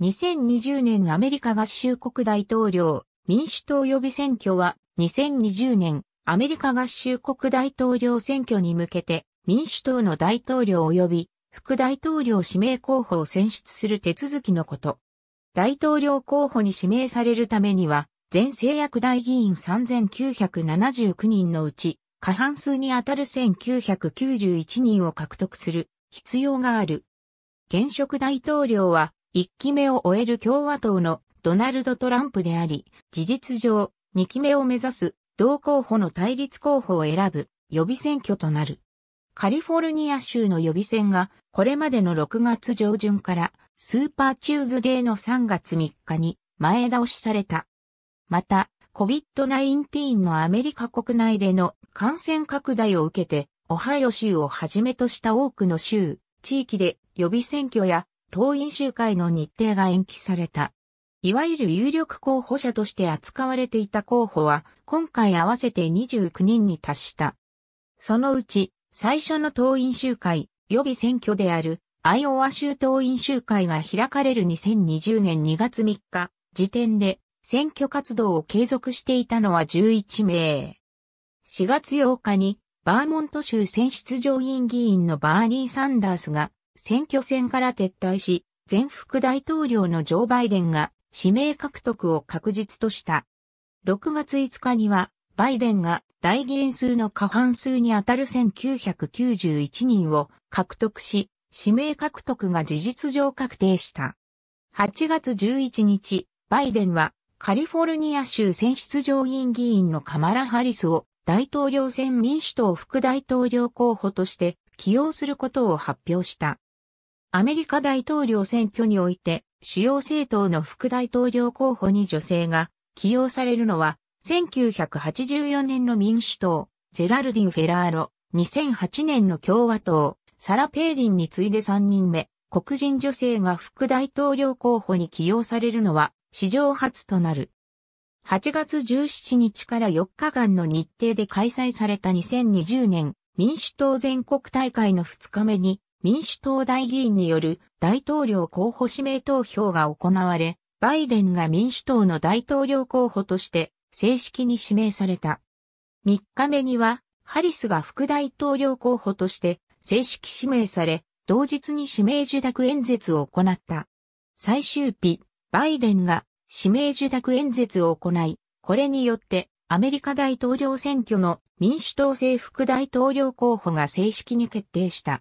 2020年アメリカ合衆国大統領民主党予備選挙は2020年アメリカ合衆国大統領選挙に向けて民主党の大統領及び副大統領指名候補を選出する手続きのこと。大統領候補に指名されるためには全制約大議員3979人のうち過半数にあたる1991人を獲得する必要がある。現職大統領は1期目を終える共和党のドナルド・トランプであり、事実上、2期目を目指す同候補の対立候補を選ぶ予備選挙となる。カリフォルニア州の予備選がこれまでの6月上旬からスーパーチューズデーの3月3日に前倒しされた。また、COVID-19 のアメリカ国内での感染拡大を受けて、オハイオ州をはじめとした多くの州、地域で予備選挙や党員集会の日程が延期された。いわゆる有力候補者として扱われていた候補は、今回合わせて29人に達した。そのうち、最初の党員集会、予備選挙である、アイオワ州党員集会が開かれる2020年2月3日、時点で、選挙活動を継続していたのは11名。4月8日に、バーモント州選出上院議員のバーニー・サンダースが、選挙戦から撤退し、前副大統領のジョー・バイデンが指名獲得を確実とした。6月5日には、バイデンが大議員数の過半数にあたる1991人を獲得し、指名獲得が事実上確定した。8月11日、バイデンはカリフォルニア州選出上院議員のカマラ・ハリスを大統領選民主党副大統領候補として起用することを発表した。アメリカ大統領選挙において、主要政党の副大統領候補に女性が起用されるのは、1984年の民主党、ジェラルディン・フェラーロ、2008年の共和党、サラ・ペーリンに次いで3人目、黒人女性が副大統領候補に起用されるのは、史上初となる。8月17日から4日間の日程で開催された2020年民主党全国大会の2日目に民主党大議員による大統領候補指名投票が行われ、バイデンが民主党の大統領候補として正式に指名された。3日目には、ハリスが副大統領候補として正式指名され、同日に指名受諾演説を行った。最終日、バイデンが指名受諾演説を行い、これによってアメリカ大統領選挙の民主党政副大統領候補が正式に決定した。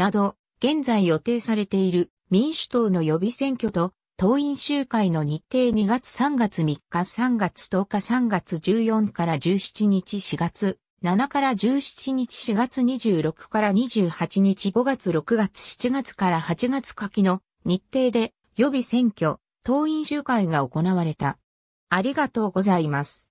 など、現在予定されている民主党の予備選挙と党員集会の日程2月3月3日3月10日3月14から17日4月7から17日4月26から28日5月6月7月から8月下記の日程で予備選挙、党員集会が行われた。ありがとうございます。